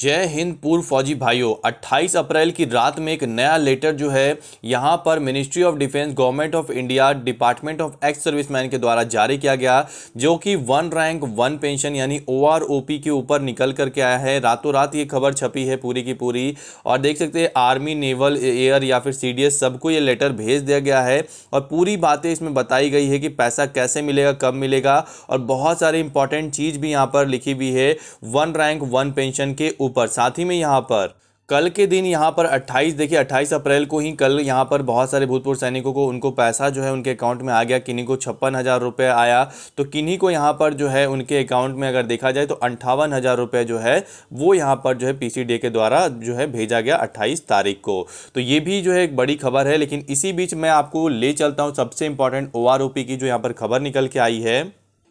जय हिंद पूर्व फौजी भाइयों 28 अप्रैल की रात में एक नया लेटर जो है यहाँ पर ministry of defence government of India department of ex serviceman के द्वारा जारी किया गया जो कि वन रैंक वन पेंशन यानी ओ के ऊपर निकल करके आया है रातों रात ये खबर छपी है पूरी की पूरी और देख सकते हैं आर्मी नेवल एयर या फिर सी सबको ये लेटर भेज दिया गया है और पूरी बातें इसमें बताई गई है कि पैसा कैसे मिलेगा कब मिलेगा और बहुत सारी इंपॉर्टेंट चीज़ भी यहाँ पर लिखी हुई है वन रैंक वन पेंशन के ऊपर साथ ही में यहाँ पर कल के दिन यहाँ पर 28 देखिए 28 अप्रैल को ही कल यहाँ पर बहुत सारे भूतपूर्व सैनिकों को उनको पैसा जो है उनके अकाउंट में आ गया किन्हीं को छप्पन हज़ार रुपये आया तो किन्हीं को यहाँ पर जो है उनके अकाउंट में अगर देखा जाए तो अंठावन हज़ार रुपये जो है वो यहाँ पर जो है पीसीडी के द्वारा जो है भेजा गया अट्ठाईस तारीख को तो ये भी जो है एक बड़ी खबर है लेकिन इसी बीच मैं आपको ले चलता हूँ सबसे इंपॉर्टेंट ओ की जो यहाँ पर खबर निकल के आई है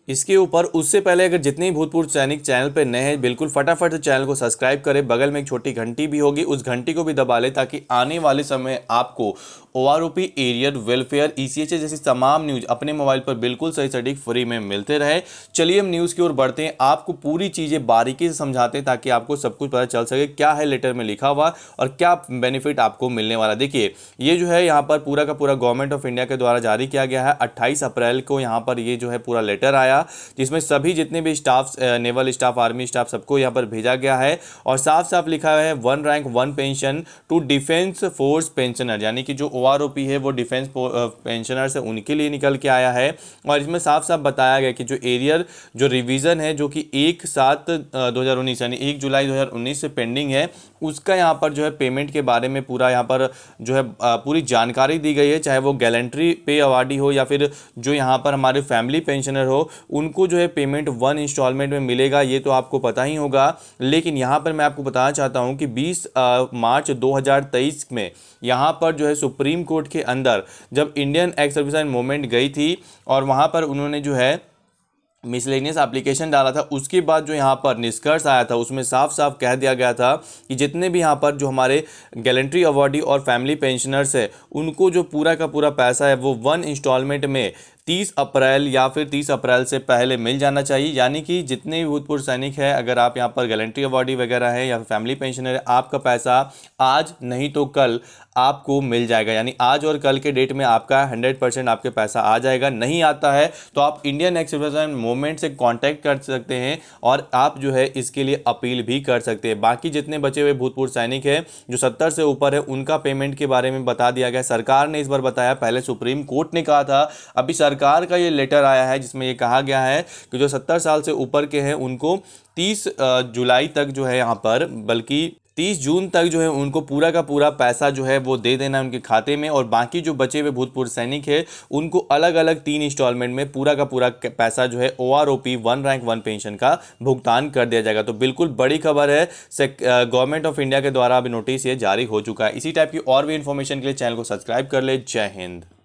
इसके ऊपर उससे पहले अगर जितने भूतपूर्व सैनिक चैनल पर नए हैं बिल्कुल फटाफट चैनल को सब्सक्राइब करें बगल में एक छोटी घंटी भी होगी उस घंटी को भी दबा लें ताकि आने वाले समय आपको O R O P arrear welfare E C H जैसी तमाम न्यूज अपने मोबाइल पर बिल्कुल सही सटीक फ्री में मिलते रहे चलिए हम न्यूज़ की ओर बढ़ते हैं आपको पूरी चीज़ें बारीकी से समझाते हैं ताकि आपको सब कुछ पता चल सके क्या है लेटर में लिखा हुआ और क्या बेनिफिट आपको मिलने वाला देखिए ये जो है यहाँ पर पूरा का पूरा गवर्नमेंट ऑफ इंडिया के द्वारा जारी किया गया है अट्ठाईस अप्रैल को यहाँ पर ये जो है पूरा लेटर आया जिसमें सभी जितने भी staff naval staff army staff सबको यहाँ पर भेजा गया है और साफ साफ लिखा है one rank one pension to defence force pensioner यानी कि जो ओ है वो डिफेंस पेंशनर्स है उनके लिए निकल के आया है और इसमें साफ साफ बताया गया कि जो एरियर जो रिविज़न है जो कि एक सात दो हज़ार उन्नीस यानी एक जुलाई दो से पेंडिंग है उसका यहाँ पर जो है पेमेंट के बारे में पूरा यहाँ पर जो है पूरी जानकारी दी गई है चाहे वो गैलेंट्री पे अवार्डी हो या फिर जो यहाँ पर हमारे फैमिली पेंशनर हो उनको जो है पेमेंट वन इंस्टॉलमेंट में मिलेगा ये तो आपको पता ही होगा लेकिन यहाँ पर मैं आपको बताना चाहता हूँ कि बीस मार्च दो में यहाँ पर जो है सुप्रीम सुप्रीम कोर्ट के अंदर जब इंडियन एक्स मूवमेंट गई थी और वहाँ पर उन्होंने जो है मिसलेनियस एप्लीकेशन डाला था उसके बाद जो यहाँ पर निष्कर्ष आया था उसमें साफ साफ कह दिया गया था कि जितने भी यहाँ पर जो हमारे गैलेंट्री अवार्डी और फैमिली पेंशनर्स है उनको जो पूरा का पूरा पैसा है वो वन इंस्टॉलमेंट में तीस अप्रैल या फिर तीस अप्रैल से पहले मिल जाना चाहिए यानी कि जितने भी भूतपूर्व सैनिक हैं अगर आप यहाँ पर गैलेंट्री अवार्डी वगैरह हैं या फैमिली पेंशनर है आपका पैसा आज नहीं तो कल आपको मिल जाएगा यानी आज और कल के डेट में आपका हंड्रेड परसेंट आपके पैसा आ जाएगा नहीं आता है तो आप इंडियन एक्सप्रेस मूवमेंट से कॉन्टैक्ट कर सकते हैं और आप जो है इसके लिए अपील भी कर सकते हैं बाकी जितने बचे हुए भूतपूर्व सैनिक हैं जो सत्तर से ऊपर है उनका पेमेंट के बारे में बता दिया गया सरकार ने इस बार बताया पहले सुप्रीम कोर्ट ने कहा था अभी सरकार का ये लेटर आया है जिसमें ये कहा गया है कि जो सत्तर साल से ऊपर के हैं उनको तीस जुलाई तक जो है यहाँ पर बल्कि तीस जून तक जो है उनको पूरा का पूरा पैसा जो है वो दे देना उनके खाते में और बाकी जो बचे हुए भूतपूर्व सैनिक है उनको अलग अलग तीन इंस्टॉलमेंट में पूरा का पूरा पैसा जो है O R O P one rank one pension का भुगतान कर दिया जाएगा तो बिल्कुल बड़ी खबर है गवर्नमेंट ऑफ इंडिया के द्वारा अभी नोटिस ये जारी हो चुका है इसी टाइप की और भी इन्फॉर्मेशन के लिए चैनल को सब्सक्राइब कर ले जय हिंद